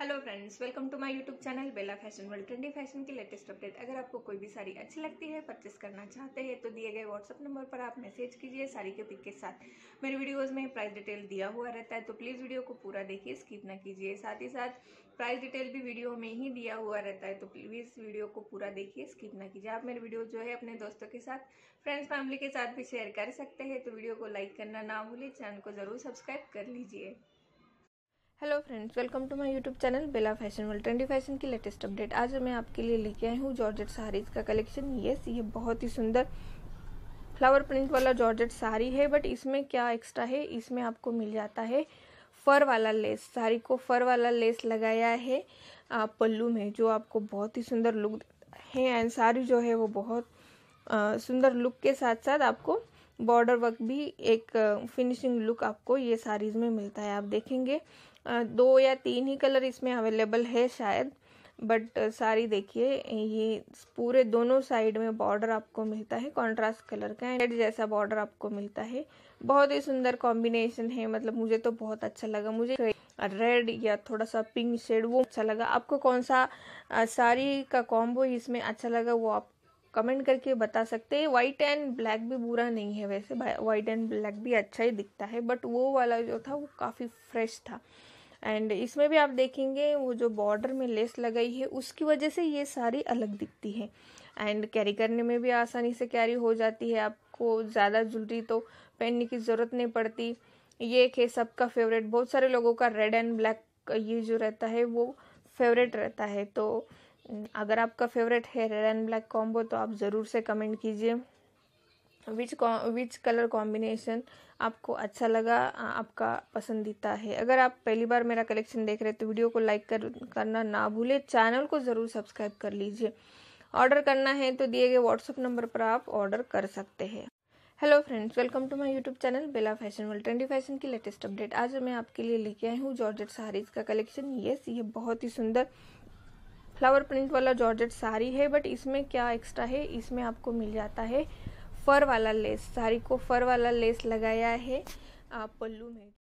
hello friends welcome to my YouTube channel Bela fashion world trendy fashion की latest update अगर आपको कोई भी साड़ी अच्छी लगती है परचेस करना चाहते हैं तो दिए गए व्हाट्सअप नंबर पर आप मैसेज कीजिए साड़ी के पिक के साथ मेरे वीडियोस में प्राइस डिटेल दिया हुआ रहता है तो प्लीज़ वीडियो को पूरा देखिए स्किप ना कीजिए साथ ही साथ प्राइस डिटेल भी वीडियो में ही दिया हुआ रहता है तो प्लीज़ वीडियो को पूरा देखिए स्किप ना कीजिए आप मेरे वीडियो जो है अपने दोस्तों के साथ फ्रेंड्स फैमिली के साथ भी शेयर कर सकते हैं तो वीडियो को लाइक करना ना भूलें चैनल को ज़रूर सब्सक्राइब कर लीजिए hello friends welcome to my YouTube channel Bela fashion world trendy fashion की लेटेस्ट अपडेट आज मैं आपके लिए लेके आई हूँ जॉर्जेट साड़ीज का कलेक्शन येस ये बहुत ही सुंदर फ्लावर प्रिंट वाला जॉर्जेट साड़ी है बट इसमें क्या एक्स्ट्रा है इसमें आपको मिल जाता है फर वाला लेस साड़ी को फर वाला लेस लगाया है पल्लू में जो आपको बहुत ही सुंदर लुक है एंड साड़ी जो है वो बहुत सुंदर लुक के साथ साथ आपको बॉर्डर वर्क भी एक फिनिशिंग uh, लुक आपको ये साड़ीज़ में मिलता है आप देखेंगे uh, दो या तीन ही कलर इसमें अवेलेबल है शायद बट uh, सारी देखिए ये पूरे दोनों साइड में बॉर्डर आपको मिलता है कंट्रास्ट कलर का रेड जैसा बॉर्डर आपको मिलता है बहुत ही सुंदर कॉम्बिनेशन है मतलब मुझे तो बहुत अच्छा लगा मुझे रेड या थोड़ा सा पिंक शेड वो अच्छा लगा आपको कौन सा साड़ी का कॉम्बो इसमें अच्छा लगा वो आप कमेंट करके बता सकते हैं वाइट एंड ब्लैक भी बुरा नहीं है वैसे वाइट एंड ब्लैक भी अच्छा ही दिखता है बट वो वाला जो था वो काफ़ी फ्रेश था एंड इसमें भी आप देखेंगे वो जो बॉर्डर में लेस लगाई है उसकी वजह से ये सारी अलग दिखती है एंड कैरी करने में भी आसानी से कैरी हो जाती है आपको ज़्यादा ज्वेलरी तो पहनने की ज़रूरत नहीं पड़ती ये एक है सबका फेवरेट बहुत सारे लोगों का रेड एंड ब्लैक ये जो रहता है वो फेवरेट रहता है तो अगर आपका फेवरेट है रेड एंड ब्लैक कॉम्बो तो आप ज़रूर से कमेंट कीजिए विच विच कलर कॉम्बिनेशन आपको अच्छा लगा आपका पसंदीदा है अगर आप पहली बार मेरा कलेक्शन देख रहे हैं तो वीडियो को लाइक कर, करना ना भूलें चैनल को ज़रूर सब्सक्राइब कर लीजिए ऑर्डर करना है तो दिए गए व्हाट्सअप नंबर पर आप ऑर्डर कर सकते हैं hello friends welcome to my YouTube channel Bela fashion world trendy fashion की लेटेस्ट अपडेट आज मैं आपके लिए लेके आई हूँ जॉर्जेट साड़ीज का कलेक्शन यस ये बहुत ही सुंदर फ्लावर प्रिंट वाला जॉर्जेट साड़ी है बट इसमें क्या एक्स्ट्रा है इसमें आपको मिल जाता है फर वाला लेस साड़ी को फर वाला लेस लगाया है आप पल्लू में